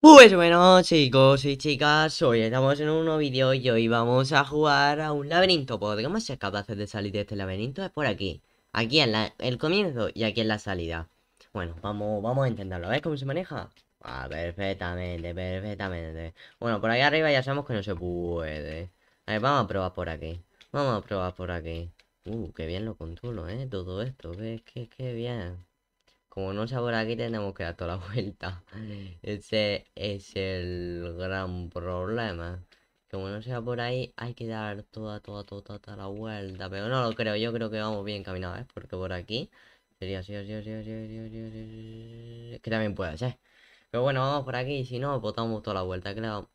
Pues bueno chicos y chicas, hoy estamos en un nuevo vídeo y hoy vamos a jugar a un laberinto Podríamos ser capaces de salir de este laberinto, es por aquí Aquí en el comienzo y aquí en la salida Bueno, vamos, vamos a intentarlo, ver cómo se maneja? Ah, perfectamente, perfectamente Bueno, por ahí arriba ya sabemos que no se puede A ver, vamos a probar por aquí Vamos a probar por aquí Uh, qué bien lo controlo, ¿eh? Todo esto, ¿ves? Qué, qué bien como no sea por aquí tenemos que dar toda la vuelta. Ese es el gran problema. Como no sea por ahí, hay que dar toda, toda, toda, toda la vuelta. Pero no lo creo, yo creo que vamos bien caminados, ¿eh? Porque por aquí sería así, así, así, así, así, Que también puede ser. Pero bueno, vamos por aquí. Si no, botamos toda la vuelta, creo...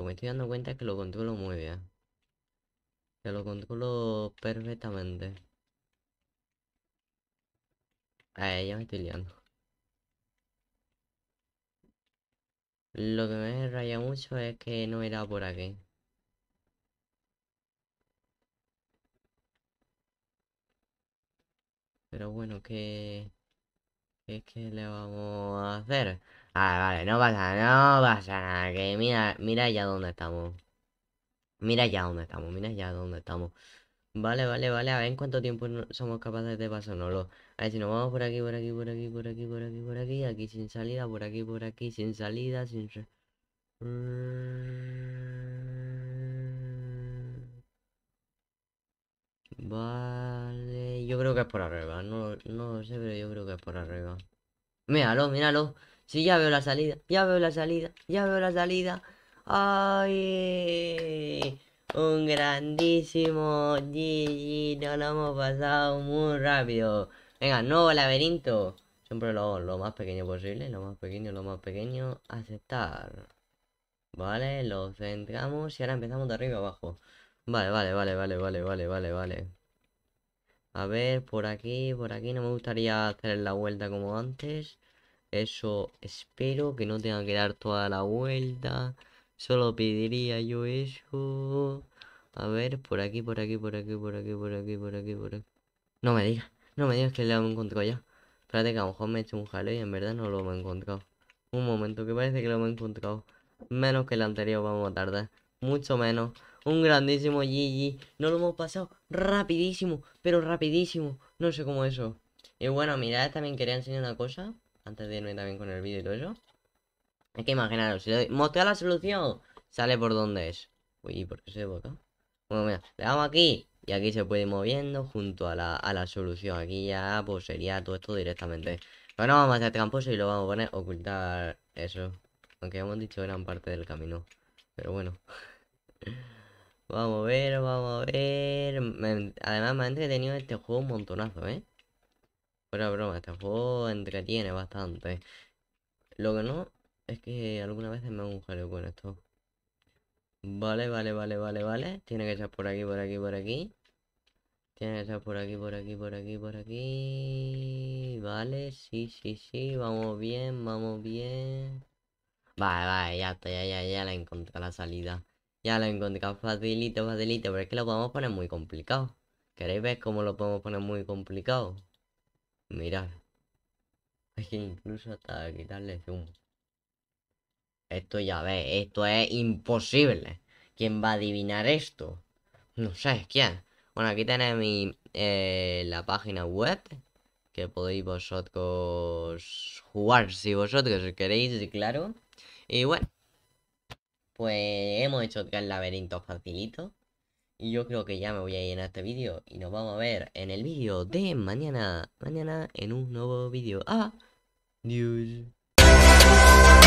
Pues me estoy dando cuenta que lo controlo muy bien. Que lo controlo perfectamente. Ah, ya me estoy liando. Lo que me raya mucho es que no era por aquí. Pero bueno, ¿qué, ¿qué es que le vamos a hacer? Vale, ah, vale, no pasa, no pasa nada. Que mira, mira ya dónde estamos. Mira ya dónde estamos, mira ya dónde estamos. Vale, vale, vale. A ver en cuánto tiempo somos capaces de pasárnoslo. A ver si nos vamos por aquí, por aquí, por aquí, por aquí, por aquí, por aquí. Aquí sin salida, por aquí, por aquí, sin salida, sin... Vale, yo creo que es por arriba, no, no lo sé, pero yo creo que es por arriba. Míralo, míralo. Sí, ya veo la salida, ya veo la salida, ya veo la salida. ¡Ay! Un grandísimo GG, lo hemos pasado muy rápido. Venga, nuevo laberinto. Siempre lo, lo más pequeño posible, lo más pequeño, lo más pequeño. Aceptar. Vale, lo centramos y ahora empezamos de arriba abajo. Vale, vale, vale, vale, vale, vale, vale, vale. A ver, por aquí, por aquí. No me gustaría hacer la vuelta como antes. Eso eh, espero que no tenga que dar toda la vuelta. Solo pediría yo eso. A ver, por aquí, por aquí, por aquí, por aquí, por aquí, por aquí, por aquí. No me digas, no me digas que lo he encontrado ya. Espérate que a lo mejor me he hecho un jaleo y en verdad no lo hemos encontrado. Un momento, que parece que lo hemos encontrado. Menos que el anterior vamos a tardar. Mucho menos. Un grandísimo GG. No lo hemos pasado rapidísimo, pero rapidísimo. No sé cómo eso. Y bueno, mirad, también quería enseñar una cosa. Antes de irme también con el vídeo y todo eso. Hay que imaginaros, si le doy, mostrar la solución, sale por donde es. Uy, ¿por qué se boca? Bueno, mira, le damos aquí y aquí se puede ir moviendo junto a la, solución. Aquí ya pues sería todo esto directamente. Pero no vamos a hacer tramposo y lo vamos a poner ocultar eso. Aunque hemos dicho gran parte del camino. Pero bueno. vamos a ver, vamos a ver. además me ha entretenido este juego un montonazo, ¿eh? Fuera broma, este juego entretiene bastante. Lo que no es que algunas veces me hago un jaleo con esto. Vale, vale, vale, vale, vale. Tiene que echar por aquí, por aquí, por aquí. Tiene que echar por aquí, por aquí, por aquí, por aquí. Vale, sí, sí, sí. Vamos bien, vamos bien. Vale, vale, ya está, ya, ya, ya la encontré la salida. Ya la encontré facilito, facilito. Pero es que lo podemos poner muy complicado. ¿Queréis ver cómo lo podemos poner muy complicado? Mirad. Hay que incluso hasta quitarle zoom. Esto ya ve, esto es imposible. ¿Quién va a adivinar esto? No sé quién. Bueno, aquí tenéis eh, la página web que podéis vosotros jugar si vosotros queréis, claro. Y bueno, pues hemos hecho el laberinto facilito. Y yo creo que ya me voy a ir este vídeo. Y nos vamos a ver en el vídeo de mañana. Mañana en un nuevo vídeo. News. Ah,